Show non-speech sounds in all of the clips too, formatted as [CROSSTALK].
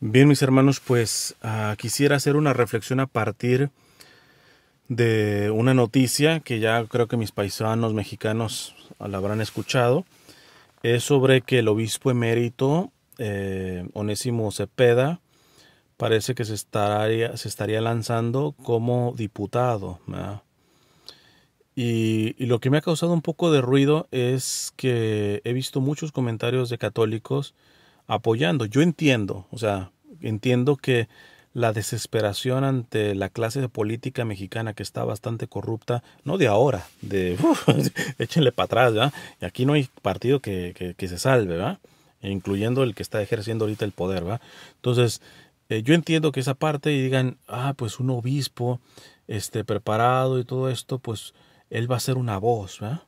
Bien, mis hermanos, pues ah, quisiera hacer una reflexión a partir de una noticia que ya creo que mis paisanos mexicanos ah, la habrán escuchado. Es sobre que el obispo emérito eh, Onésimo Cepeda parece que se estaría, lanzando como diputado. y lo que me ha causado un poco de ruido es que he visto muchos comentarios de católicos apoyando. Yo entiendo, o sea, entiendo que la desesperación ante la clase de política mexicana que está bastante corrupta, no de ahora, de [LAUGHS] échenle para atrás, ¿verdad? Y aquí no hay partido que, que, se salve, ¿va? Incluyendo el que está ejerciendo ahorita el poder, ¿va? Entonces, eh, yo entiendo que esa parte y digan, ah, pues un obispo este, preparado y todo esto, pues él va a ser una voz, ¿verdad?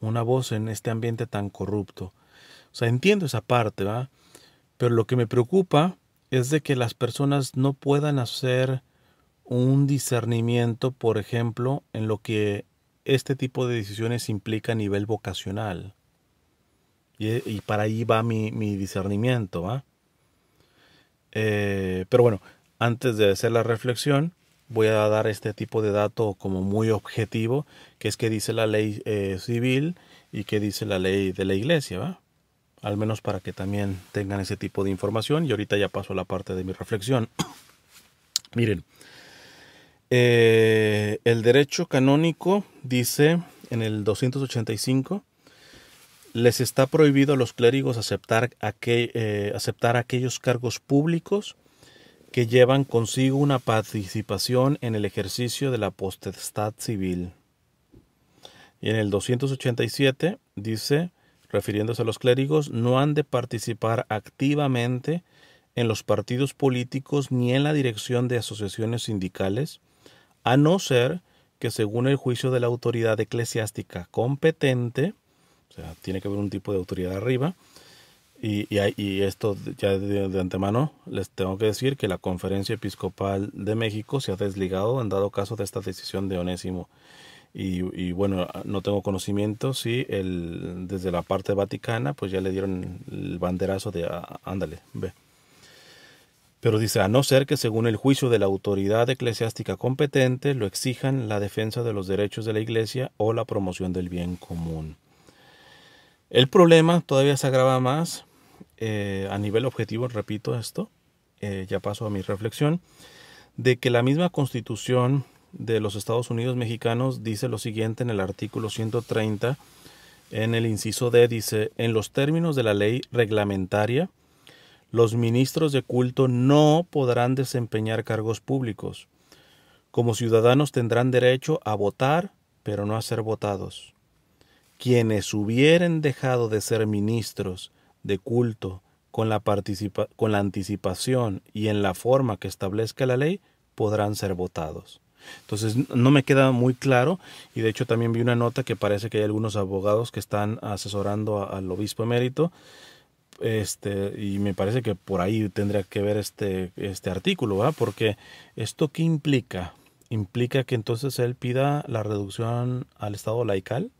Una voz en este ambiente tan corrupto. O sea, entiendo esa parte, ¿va? Pero lo que me preocupa es de que las personas no puedan hacer un discernimiento, por ejemplo, en lo que este tipo de decisiones implica a nivel vocacional. Y, para ahí va mi, discernimiento. ¿va? Eh, pero bueno, antes de hacer la reflexión, voy a dar este tipo de dato como muy objetivo, que es que dice la ley eh, civil y que dice la ley de la iglesia. ¿va? al menos para que también tengan ese tipo de información. Y ahorita ya paso a la parte de mi reflexión. [CLEARS THROAT] Miren, eh, el derecho canónico dice en el 285, les está prohibido a los clérigos aceptar, eh, aceptar aquellos cargos públicos que llevan consigo una participación en el ejercicio de la potestad civil. Y en el 287 dice, refiriéndose a los clérigos, no han de participar activamente en los partidos políticos ni en la dirección de asociaciones sindicales, a no ser que según el juicio de la autoridad eclesiástica competente, o sea, tiene que haber un tipo de autoridad arriba, y, esto ya de, antemano les tengo que decir que la Conferencia Episcopal de México se ha desligado en dado caso de esta decisión de Onésimo y, bueno, ah, no tengo conocimiento si el, desde la parte vaticana pues ya le dieron el banderazo de ah, ah, ándale, ve. Pero dice, a no ser que según el juicio de la autoridad eclesiástica competente lo exijan la defensa de los derechos de la Iglesia o la promoción del bien común. El problema todavía se agrava más eh, a nivel objetivo, repito esto, eh, ya paso a mi reflexión, de que la misma constitución de los Estados Unidos mexicanos dice lo siguiente en el artículo 130, en el inciso D dice, en los términos de la ley reglamentaria, los ministros de culto no podrán desempeñar cargos públicos. Como ciudadanos tendrán derecho a votar, pero no a ser votados. Quienes hubieren dejado de ser ministros de culto con la, participación con la anticipación y en la forma que establezca la ley, podrán ser votados. Entonces no me queda muy claro y de hecho también vi una nota que parece que hay algunos abogados que están asesorando al obispo emérito este y me parece que por ahí tendría que ver este este artículo, ¿verdad? Porque esto qué implica implica que entonces él pida la reducción al estado laical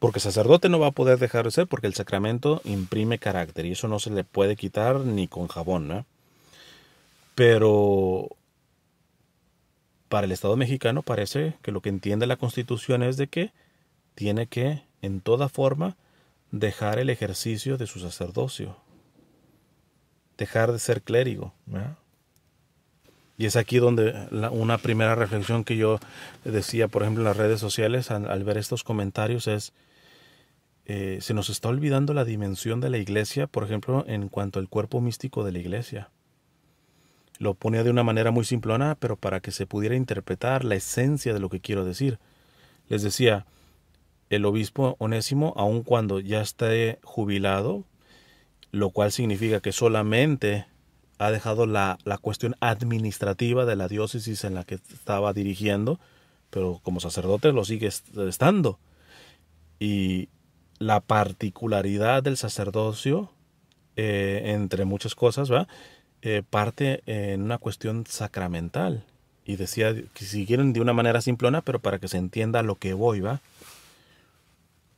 porque sacerdote no va a poder dejar de ser porque el sacramento imprime carácter y eso no se le puede quitar ni con jabón, ¿no? Pero para el Estado mexicano parece que lo que entiende la Constitución es de que tiene que, en toda forma, dejar el ejercicio de su sacerdocio, dejar de ser clérigo. Y es aquí donde una primera reflexión que yo decía, por ejemplo, en las redes sociales, al, ver estos comentarios, es, eh, se nos está olvidando la dimensión de la iglesia, por ejemplo, en cuanto al cuerpo místico de la iglesia. Lo ponía de una manera muy simplona, pero para que se pudiera interpretar la esencia de lo que quiero decir. Les decía, el obispo onésimo, aun cuando ya esté jubilado, lo cual significa que solamente ha dejado la, la, cuestión administrativa de la diócesis en la que estaba dirigiendo, pero como sacerdote lo sigue estando. Y la particularidad del sacerdocio, eh, entre muchas cosas, ¿va? Eh, parte en una cuestión sacramental. Y decía, que si quieren de una manera simplona, pero para que se entienda lo que voy, va.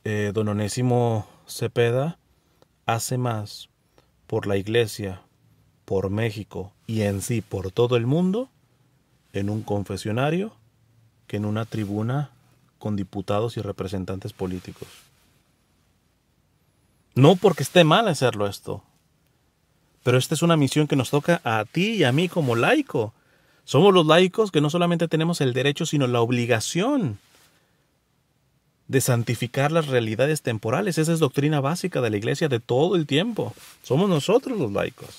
Eh, don Onésimo Cepeda hace más por la iglesia, por México y en sí por todo el mundo, en un confesionario, que en una tribuna con diputados y representantes políticos. No porque esté mal hacerlo esto, pero esta es una misión que nos toca a ti y a mí como laico. Somos los laicos que no solamente tenemos el derecho, sino la obligación de santificar las realidades temporales. Esa es doctrina básica de la iglesia de todo el tiempo. Somos nosotros los laicos.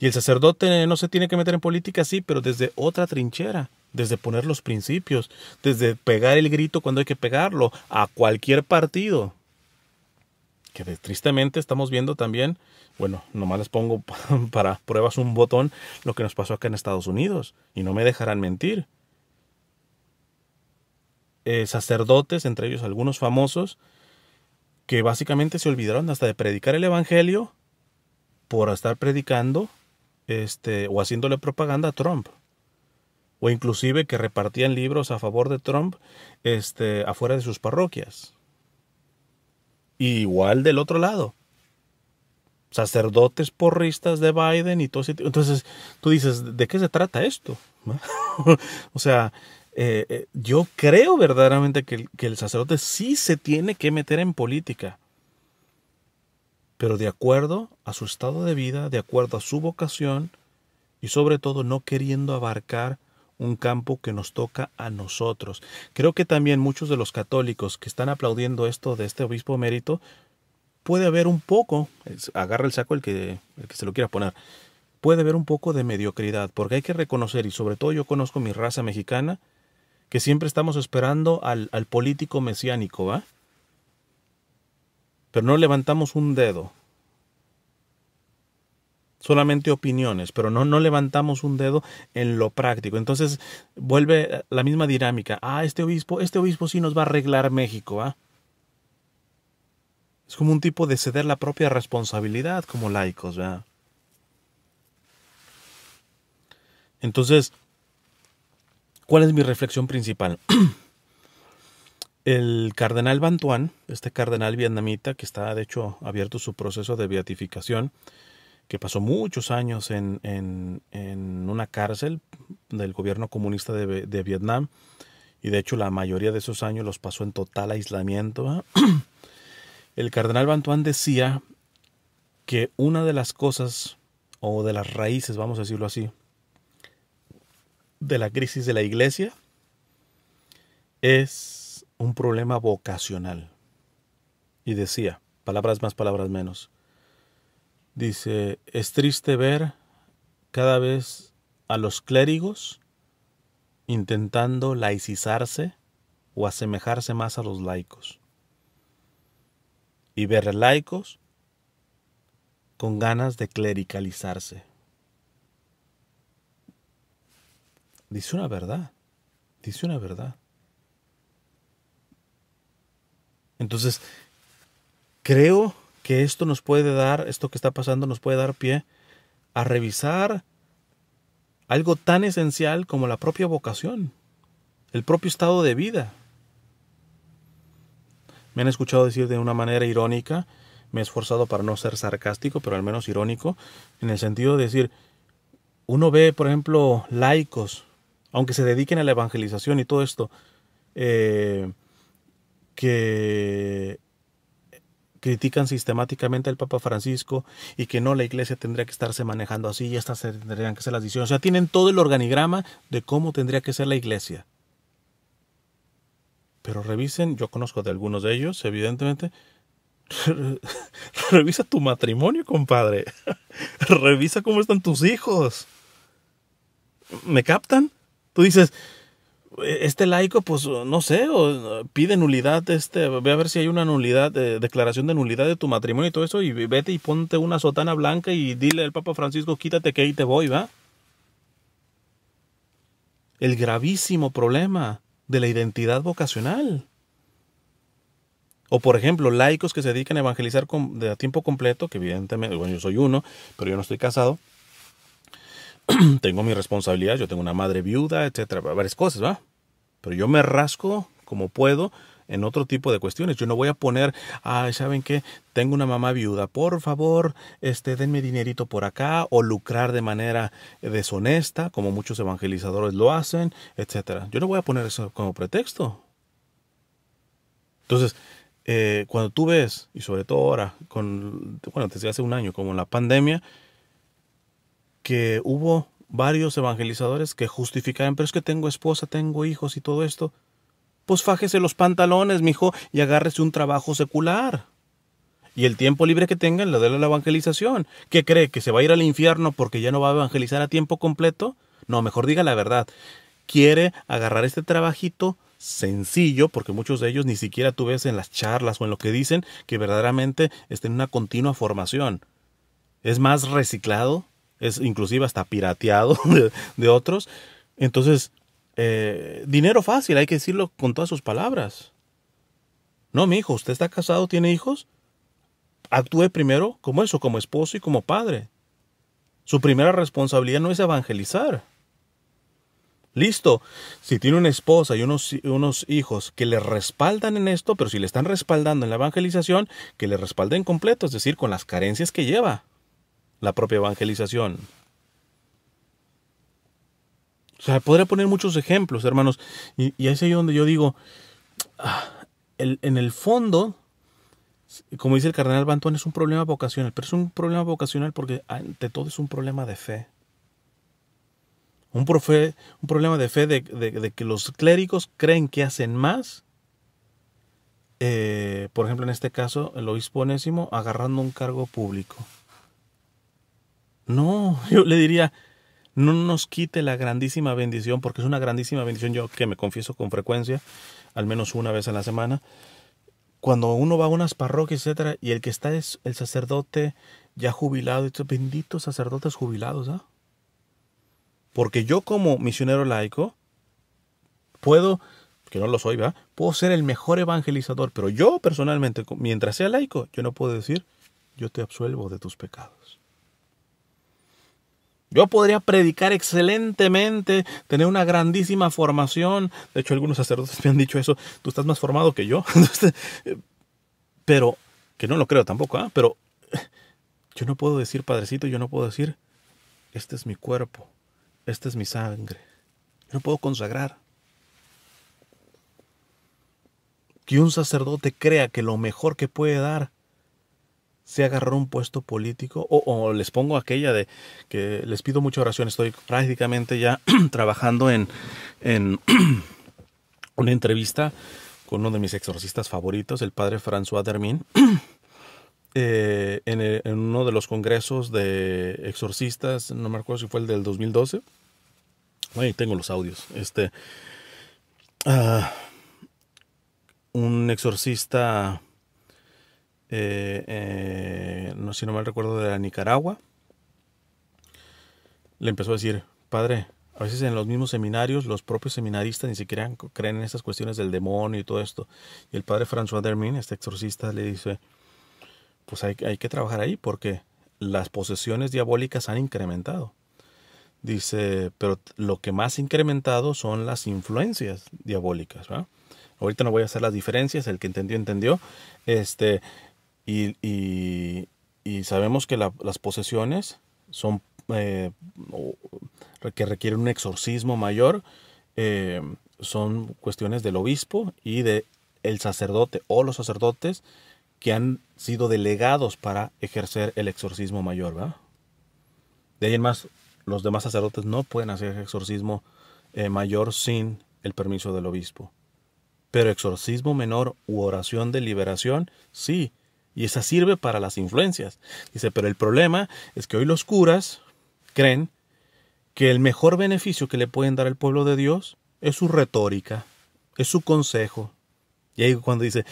Y el sacerdote no se tiene que meter en política, sí, pero desde otra trinchera, desde poner los principios, desde pegar el grito cuando hay que pegarlo, a cualquier partido tristemente estamos viendo también, bueno, nomás les pongo [LAUGHS] para pruebas un botón lo que nos pasó acá en Estados Unidos, y no me dejarán mentir. Eh, sacerdotes, entre ellos algunos famosos, que básicamente se olvidaron hasta de predicar el Evangelio por estar predicando este, o haciéndole propaganda a Trump o inclusive que repartían libros a favor de Trump este, afuera de sus parroquias igual del otro lado. Sacerdotes porristas de Biden y todo ese Entonces, tú dices, ¿de qué se trata esto? [LAUGHS] o sea, eh, eh, yo creo verdaderamente que, que el sacerdote sí se tiene que meter en política pero de acuerdo a su estado de vida, de acuerdo a su vocación y sobre todo no queriendo abarcar un campo que nos toca a nosotros. Creo que también muchos de los católicos que están aplaudiendo esto de este obispo mérito, puede haber un poco, agarra el saco el que, el que se lo quiera poner, puede haber un poco de mediocridad, porque hay que reconocer, y sobre todo yo conozco mi raza mexicana, que siempre estamos esperando al, al político mesiánico, ¿va? Pero no levantamos un dedo solamente opiniones, pero no, no levantamos un dedo en lo práctico. Entonces vuelve la misma dinámica. Ah, este obispo, este obispo sí nos va a arreglar México, ¿ah? Es como un tipo de ceder la propia responsabilidad como laicos, ¿verdad? Entonces, ¿cuál es mi reflexión principal? [CLEARS THROAT] El cardenal Bantuan, este cardenal vietnamita que está de hecho abierto su proceso de beatificación, que pasó muchos años en, una cárcel del gobierno comunista de, de, Vietnam y de hecho la mayoría de esos años los pasó en total aislamiento. ¿ah? [CLEARS THROAT] El cardenal Bantuan decía que una de las cosas o de las raíces, vamos a decirlo así, de la crisis de la iglesia es un problema vocacional. Y decía, palabras más, palabras menos, Dice, es triste ver cada vez a los clérigos intentando laicizarse o asemejarse más a los laicos. Y ver laicos con ganas de clericalizarse. Dice una verdad, dice una verdad. Entonces, creo que esto nos puede dar, esto que está pasando nos puede dar pie a revisar algo tan esencial como la propia vocación, el propio estado de vida. Me han escuchado decir de una manera irónica, me he esforzado para no ser sarcástico, pero al menos irónico, en el sentido de decir, uno ve, por ejemplo, laicos, aunque se dediquen a la evangelización y todo esto, eh, que critican sistemáticamente al Papa Francisco y que no, la iglesia tendría que estarse manejando así y estas tendrían que ser las decisiones. O sea, tienen todo el organigrama de cómo tendría que ser la iglesia. Pero revisen, yo conozco de algunos de ellos, evidentemente. [LAUGHS] Revisa tu matrimonio, compadre. [LAUGHS] Revisa cómo están tus hijos. ¿Me captan? Tú dices, e, este laico, pues no sé, pide nulidad, este, ve a ver si hay una nulidad, eh, declaración de nulidad de tu matrimonio y todo eso, y vete y ponte una sotana blanca y dile al Papa Francisco, quítate que ahí te voy, ¿va? El gravísimo problema de la identidad vocacional. O por ejemplo, laicos que se dedican a evangelizar a tiempo completo, que evidentemente, bueno, yo soy uno, pero yo no estoy casado, [CLEARS THROAT] tengo mi responsabilidad, yo tengo una madre viuda, etcétera, varias cosas, ¿va? Pero yo me rasco como puedo en otro tipo de cuestiones. Yo no voy a poner, ah, ¿saben qué? Tengo una mamá viuda, por favor, este, denme dinerito por acá, o lucrar de manera deshonesta, como muchos evangelizadores lo hacen, etcétera. Yo no voy a poner eso como pretexto. Entonces, eh, cuando tú ves, y sobre todo ahora, con, bueno, desde hace un año, como la pandemia, que hubo varios evangelizadores que justificaban, pero es que tengo esposa, tengo hijos y todo esto. Pues fájese los pantalones, mijo, y agárrese un trabajo secular. Y el tiempo libre que tenga le déle la evangelización. ¿Qué cree? ¿Que se va a ir al infierno porque ya no va a evangelizar a tiempo completo? No, mejor diga la verdad. Quiere agarrar este trabajito sencillo, porque muchos de ellos ni siquiera tú ves en las charlas o en lo que dicen que verdaderamente estén en una continua formación. Es más reciclado es inclusive hasta pirateado [LAUGHS] de, otros. Entonces, eh, dinero fácil, hay que decirlo con todas sus palabras. No, mi hijo, usted está casado, tiene hijos. Actúe primero como eso, como esposo y como padre. Su primera responsabilidad no es evangelizar. Listo, si tiene una esposa y unos, unos hijos que le respaldan en esto, pero si le están respaldando en la evangelización, que le respalden completo, es decir, con las carencias que lleva la propia evangelización. O sea, podría poner muchos ejemplos, hermanos. Y, y es ahí donde yo digo, ah, en el fondo, como dice el cardenal Bantón, es un problema vocacional, pero es un problema vocacional porque ante todo es un problema de fe. Un, profe, un problema de fe de, que los clérigos creen que hacen más. Eh, por ejemplo, en este caso, el obispo Onésimo agarrando un cargo público. No, [LAUGHS] yo le diría, no nos quite la grandísima bendición, porque es una grandísima bendición, yo que me confieso con frecuencia, al menos una vez a la semana. Cuando uno va a unas parroquias, etcétera, y el que está es el sacerdote ya jubilado, estos benditos sacerdotes jubilados, ¿ah? Porque yo como misionero laico puedo, que no lo soy, ¿verdad? Puedo ser el mejor evangelizador, pero yo personalmente, mientras sea laico, yo no puedo decir, yo te absuelvo de tus pecados. Yo podría predicar excelentemente, tener una grandísima formación. De hecho, algunos sacerdotes me han dicho eso. Tú estás más formado que yo. [LAUGHS] Eh, pero, que no lo creo tampoco, ¿ah? pero yo no puedo decir, Padrecito, yo no puedo decir, este es mi cuerpo, esta es mi sangre. Yo no puedo consagrar. Que un sacerdote crea que lo mejor que puede dar se agarró un puesto político o, les pongo aquella de que les pido mucha oración, estoy prácticamente ya [CLEARS THROAT] trabajando en, en [CLEARS THROAT] una entrevista con uno de mis exorcistas favoritos, el padre François Dermin, [CLEARS THROAT] eh, en, uno de los congresos de exorcistas, no me acuerdo si fue el del 2012, ahí tengo los audios, este, ah, un exorcista eh, eh, no si no mal recuerdo, de la Nicaragua, le empezó a decir, padre, a veces en los mismos seminarios los propios seminaristas ni siquiera creen en esas cuestiones del demonio y todo esto. Y el padre François Dermin, este exorcista, le dice, pues hay, hay que trabajar ahí porque las posesiones diabólicas han incrementado. Dice, pero lo que más ha incrementado son las influencias diabólicas. Ahorita no voy a hacer las diferencias, el que entendió, entendió. Este, y, sabemos que las posesiones son eh, que requieren un exorcismo mayor, eh, son cuestiones del obispo y de el sacerdote o los sacerdotes que han sido delegados para ejercer el exorcismo mayor, De ahí en más, los demás sacerdotes no pueden hacer exorcismo eh, mayor sin el permiso del obispo. Pero exorcismo menor u oración de liberación, sí, y esa sirve para las influencias. Dice, pero el problema es que hoy los curas creen que el mejor beneficio que le pueden dar al pueblo de Dios es su retórica, es su consejo. Y ahí cuando dice,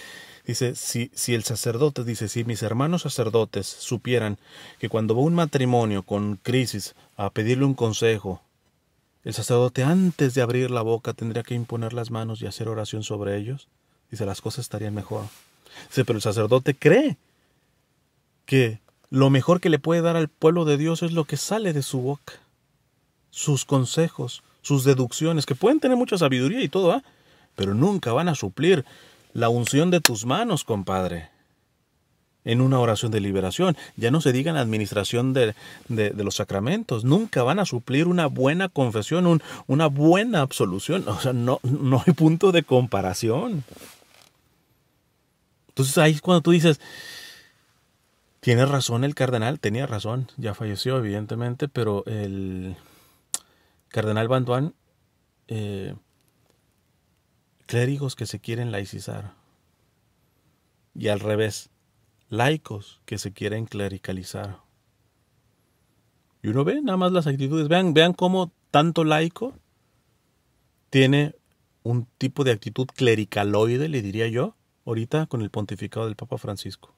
dice, si, si el sacerdote, dice, si mis hermanos sacerdotes supieran que cuando va un matrimonio con crisis a pedirle un consejo, el sacerdote antes de abrir la boca tendría que imponer las manos y hacer oración sobre ellos, dice, las cosas estarían mejor pero el sacerdote cree que lo mejor que le puede dar al pueblo de Dios es lo que sale de su boca, sus consejos, sus deducciones, que pueden tener mucha sabiduría y todo, ¿ah? pero nunca van a suplir la unción de tus manos, compadre. En una oración de liberación, ya no se diga en la administración de, de, los sacramentos, nunca van a suplir una buena confesión, una buena absolución, o sea, no, no hay punto de comparación. Entonces ahí es cuando tú dices, tiene razón el cardenal, tenía razón, ya falleció evidentemente, pero el cardenal Banduán, eh, clérigos que se quieren laicizar. Y al revés, laicos que se quieren clericalizar. Y uno ve nada más las actitudes, vean, vean cómo tanto laico tiene un tipo de actitud clericaloide, le diría yo, ahorita con el pontificado del Papa Francisco.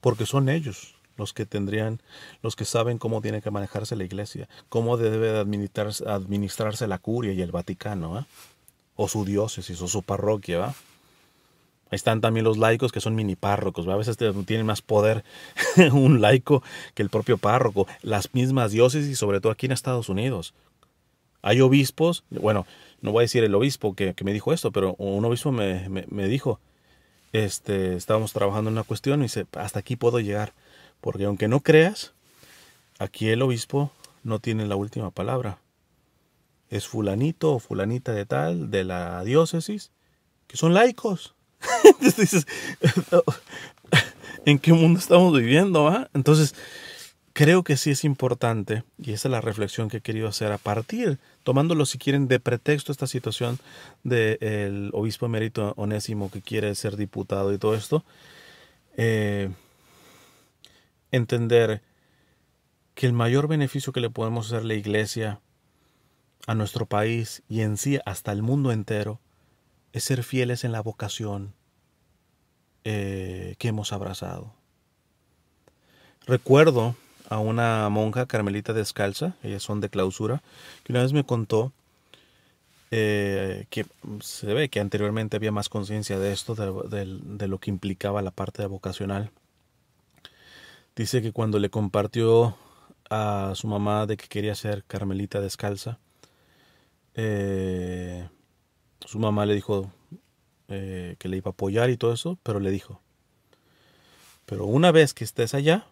Porque son ellos los que tendrían, los que saben cómo tiene que manejarse la iglesia, cómo debe administrarse, administrarse la curia y el Vaticano, o su diócesis, o su parroquia. ¿va? Ahí están también los laicos que son mini párrocos. A veces tienen más poder [LAUGHS] un laico que el propio párroco. Las mismas diócesis, sobre todo aquí en Estados Unidos. Hay obispos, bueno, no voy a decir el obispo que, me dijo esto, pero un obispo me, me dijo, este, estábamos trabajando en una cuestión y dice, hasta aquí puedo llegar. Porque aunque no creas, aquí el obispo no tiene la última palabra. Es fulanito o fulanita de tal, de la diócesis, que son laicos. [LAUGHS] Entonces dices, [LAUGHS] ¿en qué mundo estamos viviendo? Ah?". Entonces, creo que sí es importante, y esa es la reflexión que he querido hacer a partir, tomándolo si quieren de pretexto esta situación del obispo emérito onésimo que quiere ser diputado y todo esto, eh, entender que el mayor beneficio que le podemos hacer a la iglesia, a nuestro país y en sí hasta el mundo entero, es ser fieles en la vocación eh, que hemos abrazado. Recuerdo a una monja carmelita descalza, ellas son de clausura, que una vez me contó eh, que se ve que anteriormente había más conciencia de esto, de, lo que implicaba la parte vocacional. Dice que cuando le compartió a su mamá de que quería ser carmelita descalza, eh, su mamá le dijo eh, que le iba a apoyar y todo eso, pero le dijo, pero una vez que estés allá,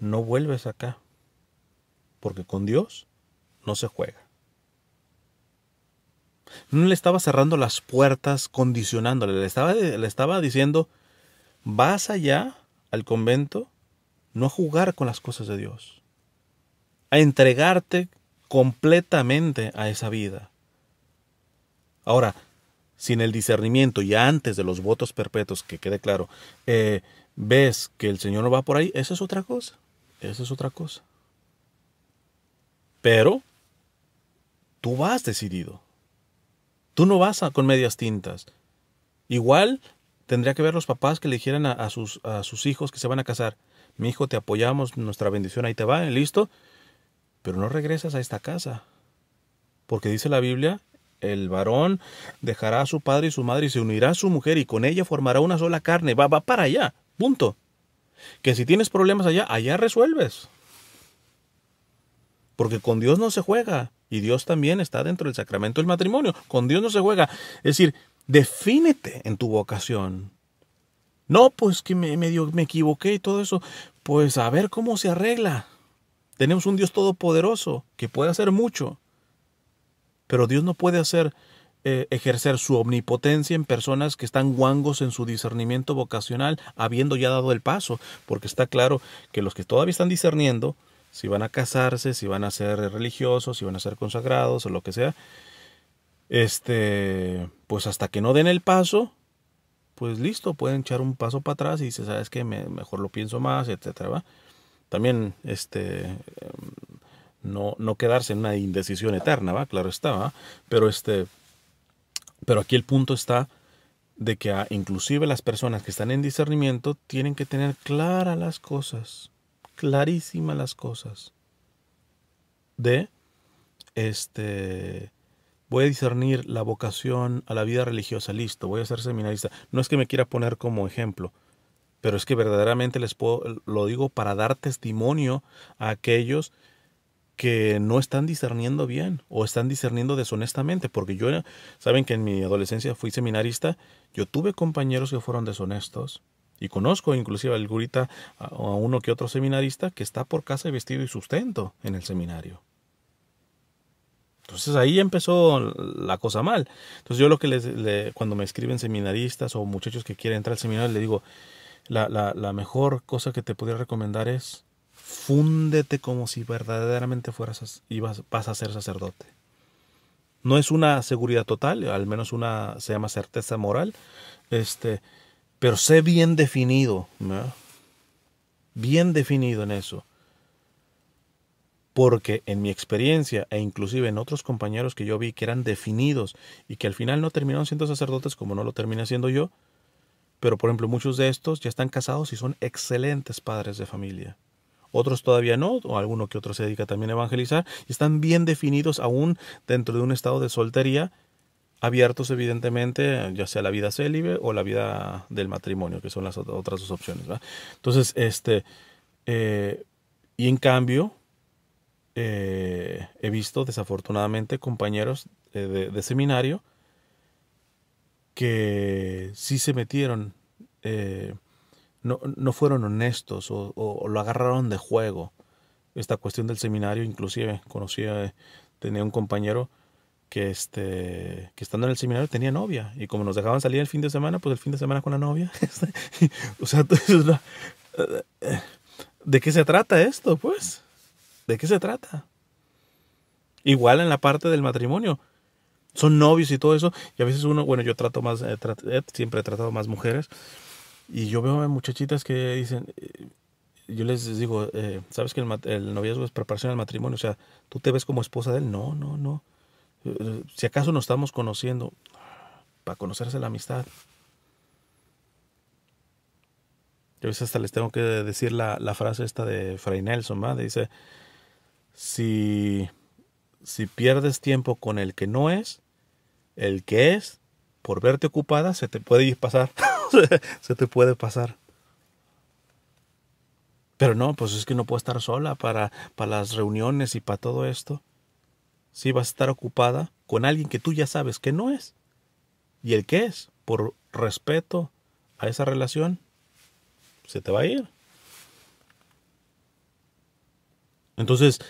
no vuelves acá. Porque con Dios no se juega. No le estaba cerrando las puertas, condicionándole, le estaba, le estaba diciendo, vas allá al convento, no a jugar con las cosas de Dios, a entregarte completamente a esa vida. Ahora, sin el discernimiento y antes de los votos perpetuos, que quede claro, eh, ves que el Señor no va por ahí, eso es otra cosa. Esa es otra cosa. Pero tú vas decidido. Tú no vas a, con medias tintas. Igual tendría que ver los papás que le dijeran a, sus, a sus hijos que se van a casar. Mi hijo, te apoyamos, nuestra bendición ahí te va, listo. Pero no regresas a esta casa. Porque dice la Biblia, el varón dejará a su padre y su madre y se unirá a su mujer y con ella formará una sola carne. va para allá. Punto. Que si tienes problemas allá, allá resuelves. Porque con Dios no se juega. Y Dios también está dentro del sacramento del matrimonio. Con Dios no se juega. Es decir, defínete en tu vocación. No, pues que me, me equivoqué y todo eso. Pues a ver cómo se arregla. Tenemos un Dios todopoderoso que puede hacer mucho. Pero Dios no puede hacer eh, ejercer su omnipotencia en personas que están guangos en su discernimiento vocacional, habiendo ya dado el paso, porque está claro que los que todavía están discerniendo, si van a casarse, si van a ser religiosos, si van a ser consagrados o lo que sea, este, pues hasta que no den el paso, pues listo, pueden echar un paso para atrás y dice, sabes que mejor lo pienso más, etcétera. ¿va? También, este, em, no, no quedarse en una indecisión eterna, va, claro está, pero este, pero aquí el punto está de que ah, inclusive las personas que están en discernimiento tienen que tener claras las cosas, clarísimas las cosas. De este voy a discernir la vocación a la vida religiosa, listo, voy a ser seminarista. No es que me quiera poner como ejemplo, pero es que verdaderamente les puedo, lo digo para dar testimonio a aquellos que no están discerniendo bien o están discerniendo deshonestamente, porque yo, saben que en mi adolescencia fui seminarista, yo tuve compañeros que fueron deshonestos y conozco inclusive al gurita a uno que otro seminarista que está por casa y vestido y sustento en el seminario. Entonces ahí empezó la cosa mal. Entonces yo lo que les, cuando me escriben seminaristas o muchachos que quieren entrar al seminario, le digo, la mejor cosa que te podría recomendar es fúndete como si verdaderamente fueras y vas, a ser sacerdote. No es una seguridad total, al menos una se llama certeza moral, este, pero sé bien definido, bien definido en eso. Porque en mi experiencia e inclusive en otros compañeros que yo vi que eran definidos y que al final no terminaron siendo sacerdotes como no lo terminé siendo yo, pero por ejemplo muchos de estos ya están casados y son excelentes padres de familia otros todavía no, o alguno que otro se dedica también a evangelizar, y están bien definidos aún dentro de un estado de soltería, abiertos evidentemente, ya sea la vida célibe o la vida del matrimonio, que son las otras dos opciones. Entonces, este, eh, y en cambio, eh, he visto desafortunadamente compañeros eh, de, seminario que sí se metieron no, fueron honestos o, lo agarraron de juego. Esta cuestión del seminario, inclusive, conocía, tenía un compañero que este que estando en el seminario tenía novia y como nos dejaban salir el fin de semana pues el fin de semana con la novia [LAUGHS] este, o sea [LAUGHS] eh, de qué se trata esto pues de qué se trata igual en la parte del matrimonio son novios y todo eso y a veces uno bueno yo trato más eh, eh, siempre he tratado más mujeres y yo veo a muchachitas que dicen, eh, yo les digo, eh, ¿sabes que el, noviazgo es preparación al matrimonio? O sea, ¿tú te ves como esposa de él? No, no, no. Eh, si acaso nos estamos conociendo, para conocerse la amistad. Yo a veces hasta les tengo que decir la, frase esta de Fray Nelson, ¿va? Dice, si, si pierdes tiempo con el que no es, el que es, por verte ocupada, se te puede ir pasar. [LAUGHS] [LAUGHS] se te puede pasar. Pero no, pues es que no puedo estar sola para, para las reuniones y para todo esto. Si vas a estar ocupada con alguien que tú ya sabes que no es. Y el que es, por respeto a esa relación, se te va a ir. Entonces,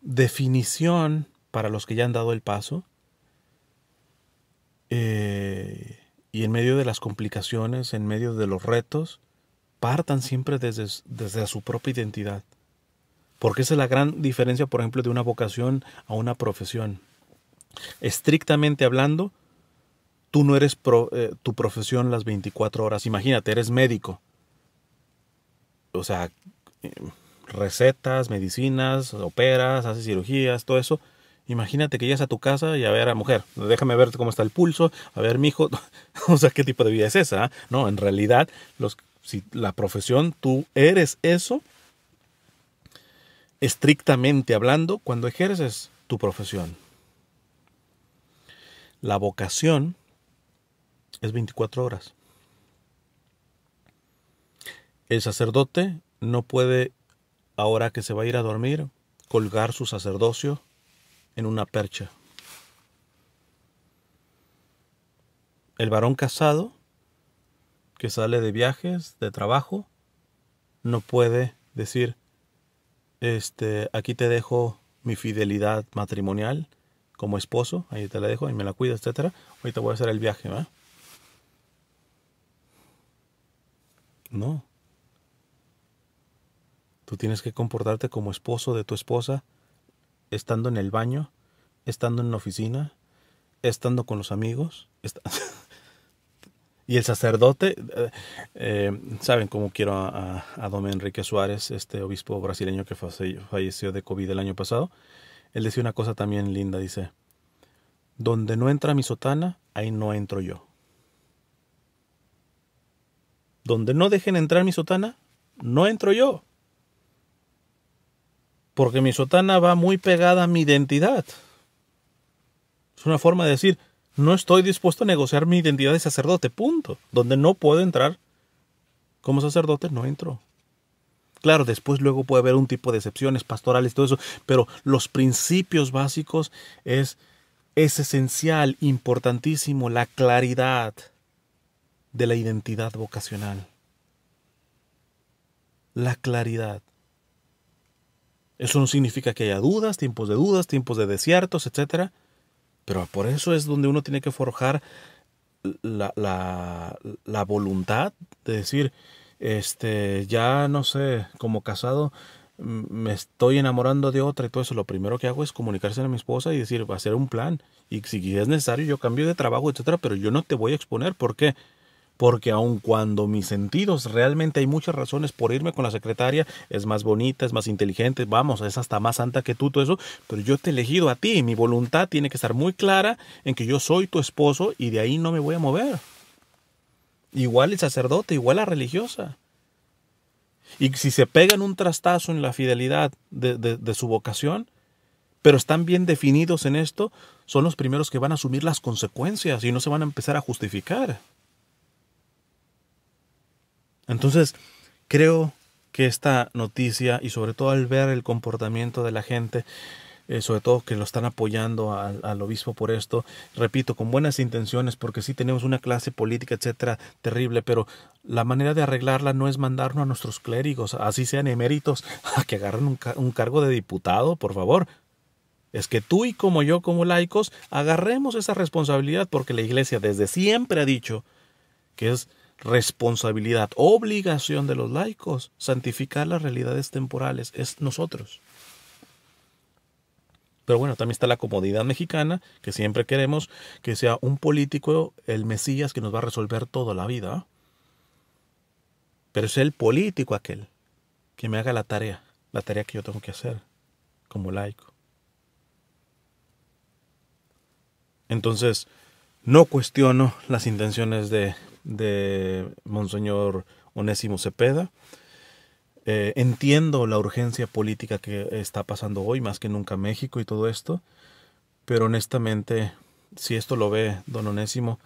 definición para los que ya han dado el paso. Eh, y en medio de las complicaciones, en medio de los retos, partan siempre desde, desde su propia identidad. Porque esa es la gran diferencia, por ejemplo, de una vocación a una profesión. Estrictamente hablando, tú no eres eh, tu profesión las 24 horas. Imagínate, eres médico. O sea, eh, recetas, medicinas, operas, haces cirugías, todo eso. Imagínate que llegas a tu casa y a ver a mujer, déjame ver cómo está el pulso, a ver mi hijo, [LAUGHS] o sea, ¿qué tipo de vida es esa? Ah? No, en realidad, los, si la profesión, tú eres eso, estrictamente hablando, cuando ejerces tu profesión. La vocación es 24 horas. El sacerdote no puede, ahora que se va a ir a dormir, colgar su sacerdocio en una percha. El varón casado que sale de viajes, de trabajo, no puede decir, este, aquí te dejo mi fidelidad matrimonial como esposo, ahí te la dejo, y me la cuido, etcétera. te voy a hacer el viaje, ¿va? No. Tú tienes que comportarte como esposo de tu esposa estando en el baño, estando en la oficina, estando con los amigos. [LAUGHS] y el sacerdote, eh, saben cómo quiero a, a, Enrique Suárez, este obispo brasileño que falleció de COVID el año pasado. Él decía una cosa también linda, dice, donde no entra mi sotana, ahí no entro yo. Donde no dejen entrar mi sotana, no entro yo porque mi sotana va muy pegada a mi identidad. Es una forma de decir, no estoy dispuesto a negociar mi identidad de sacerdote, punto. Donde no puedo entrar como sacerdote, no entro. Claro, después luego puede haber un tipo de excepciones pastorales, todo eso, pero los principios básicos es, es esencial, importantísimo, la claridad de la identidad vocacional. La claridad. Eso no significa que haya dudas, tiempos de dudas, tiempos de desiertos, etc. Pero por eso es donde uno tiene que forjar la, la, la voluntad de decir, este, ya no sé, como casado, me estoy enamorando de otra y todo eso, lo primero que hago es comunicarse a mi esposa y decir, va a ser un plan. Y si es necesario, yo cambio de trabajo, etcétera, pero yo no te voy a exponer. ¿Por qué? porque aun cuando mis sentidos realmente hay muchas razones por irme con la secretaria, es más bonita, es más inteligente, vamos, es hasta más santa que tú, todo eso, pero yo te he elegido a ti y mi voluntad tiene que estar muy clara en que yo soy tu esposo y de ahí no me voy a mover. Igual el sacerdote, igual la religiosa. Y si se pegan un trastazo en la fidelidad de, de su vocación, pero están bien definidos en esto, son los primeros que van a asumir las consecuencias y no se van a empezar a justificar. Entonces, creo que esta noticia y sobre todo al ver el comportamiento de la gente, eh, sobre todo que lo están apoyando al obispo por esto, repito, con buenas intenciones, porque sí tenemos una clase política, etcétera, terrible, pero la manera de arreglarla no es mandarnos a nuestros clérigos, así sean eméritos, [LAUGHS] a que agarren un, un cargo de diputado, por favor. Es que tú y como yo, como laicos, agarremos esa responsabilidad, porque la Iglesia desde siempre ha dicho que es responsabilidad, obligación de los laicos, santificar las realidades temporales, es nosotros. Pero bueno, también está la comodidad mexicana, que siempre queremos que sea un político el Mesías que nos va a resolver toda la vida. Pero es el político aquel que me haga la tarea, la tarea que yo tengo que hacer como laico. Entonces, no cuestiono las intenciones de de Monseñor Onésimo Cepeda. Eh, entiendo la urgencia política que está pasando hoy, más que nunca México y todo esto, pero honestamente, si esto lo ve don Onésimo,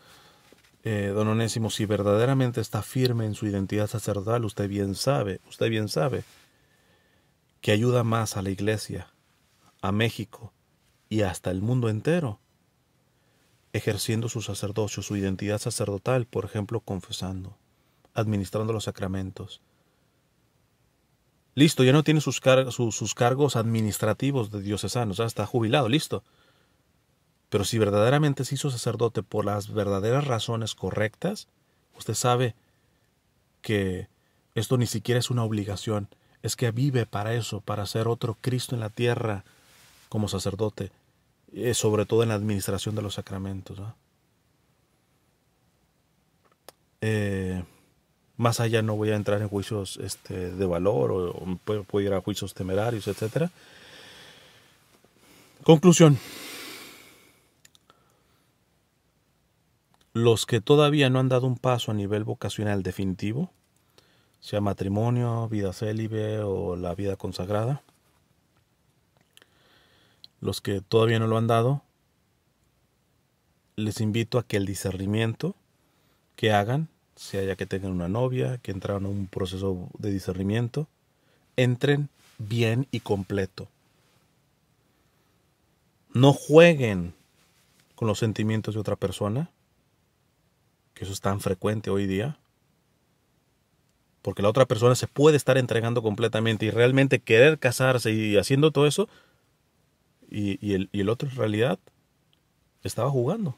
eh, don Onésimo, si verdaderamente está firme en su identidad sacerdotal, usted bien sabe, usted bien sabe que ayuda más a la iglesia, a México y hasta el mundo entero ejerciendo su sacerdocio, su identidad sacerdotal, por ejemplo, confesando, administrando los sacramentos. Listo, ya no tiene sus, cargos administrativos de diocesano, ya está jubilado, listo. Pero si verdaderamente se hizo sacerdote por las verdaderas razones correctas, usted sabe que esto ni siquiera es una obligación, es que vive para eso, para ser otro Cristo en la tierra como sacerdote, eh, sobre todo en la administración de los sacramentos. Eh, más allá no voy a entrar en juicios este, de valor o, puedo, ir a juicios temerarios, etc. Conclusión. Los que todavía no han dado un paso a nivel vocacional definitivo, sea matrimonio, vida célibe o la vida consagrada, los que todavía no lo han dado, les invito a que el discernimiento que hagan, sea ya que tengan una novia, que entraron a un proceso de discernimiento, entren bien y completo. No jueguen con los sentimientos de otra persona, que eso es tan frecuente hoy día, porque la otra persona se puede estar entregando completamente y realmente querer casarse y haciendo todo eso y, el, otro en realidad estaba jugando,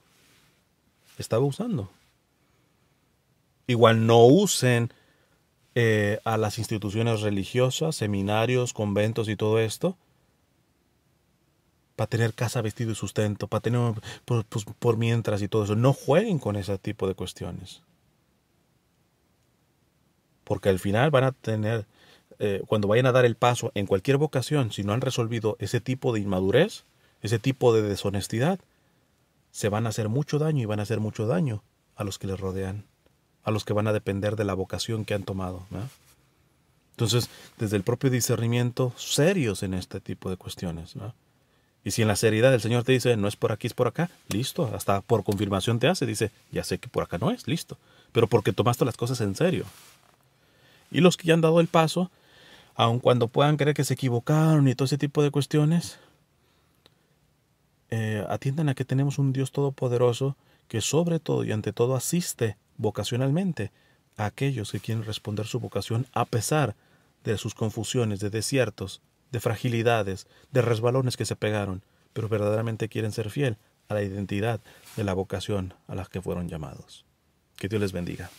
estaba usando. Igual no usen eh, a las instituciones religiosas, seminarios, conventos y todo esto para tener casa, vestido y sustento, para tener por, pues, mientras y todo eso. No jueguen con ese tipo de cuestiones. Porque al final van a tener eh, cuando vayan a dar el paso en cualquier vocación, si no han resolvido ese tipo de inmadurez, ese tipo de deshonestidad, se van a hacer mucho daño y van a hacer mucho daño a los que les rodean, a los que van a depender de la vocación que han tomado. Entonces, desde el propio discernimiento, serios en este tipo de cuestiones. Y si en la seriedad el Señor te dice, no es por aquí, es por acá, listo, hasta por confirmación te hace, dice, ya sé que por acá no es, listo, pero porque tomaste las cosas en serio. Y los que ya han dado el paso, aun cuando puedan creer que se equivocaron y todo ese tipo de cuestiones, eh, atiendan a que tenemos un Dios todopoderoso que sobre todo y ante todo asiste vocacionalmente a aquellos que quieren responder su vocación a pesar de sus confusiones, de desiertos, de fragilidades, de resbalones que se pegaron, pero verdaderamente quieren ser fiel a la identidad de la vocación a la que fueron llamados. Que Dios les bendiga.